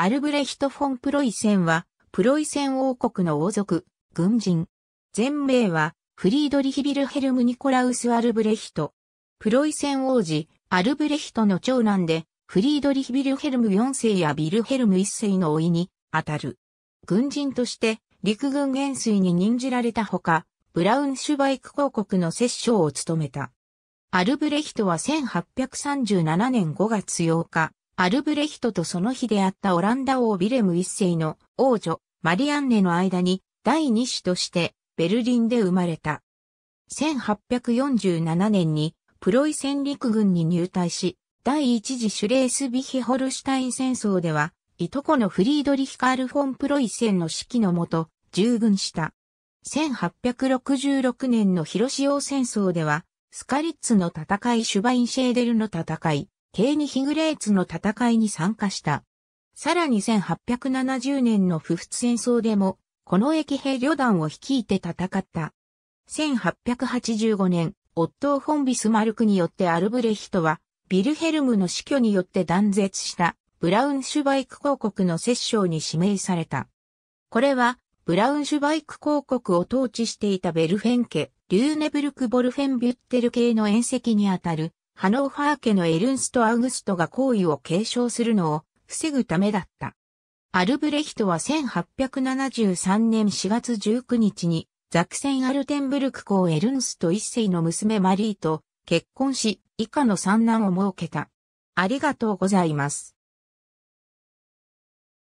アルブレヒト・フォン・プロイセンは、プロイセン王国の王族、軍人。全名は、フリードリヒ・ビルヘルム・ニコラウス・アルブレヒト。プロイセン王子、アルブレヒトの長男で、フリードリヒ・ビルヘルム4世やビルヘルム1世の甥に、あたる。軍人として、陸軍元帥に任じられたほか、ブラウンシュバイク公国の摂政を務めた。アルブレヒトは1837年5月8日、アルブレヒトとその日であったオランダ王ビレム一世の王女マリアンネの間に第二子としてベルリンで生まれた。1847年にプロイセン陸軍に入隊し、第一次シュレースビヒホルシュタイン戦争では、いとこのフリードリヒカール・フォン・プロイセンの指揮のもと、従軍した。1866年の広塩戦争では、スカリッツの戦いシュバインシェーデルの戦い、ケーニヒグレーツの戦いに参加した。さらに1870年の不仏戦争でも、この駅兵旅団を率いて戦った。1885年、オットー・フォン・ビスマルクによってアルブレヒトは、ビルヘルムの死去によって断絶したブラウンシュバイク公国の摂政に指名された。これは、ブラウンシュバイク公国を統治していたベルフェン家、リューネブルク・ボルフェンビュッテル系の遠石にあたるハノーファー家のエルンスト・アウグストが行為を継承するのを防ぐためだった。アルブレヒトは1873年4月19日にザクセン・アルテンブルク公エルンスト一世の娘マリーと結婚し、以下の三男を設けた。ありがとうございます。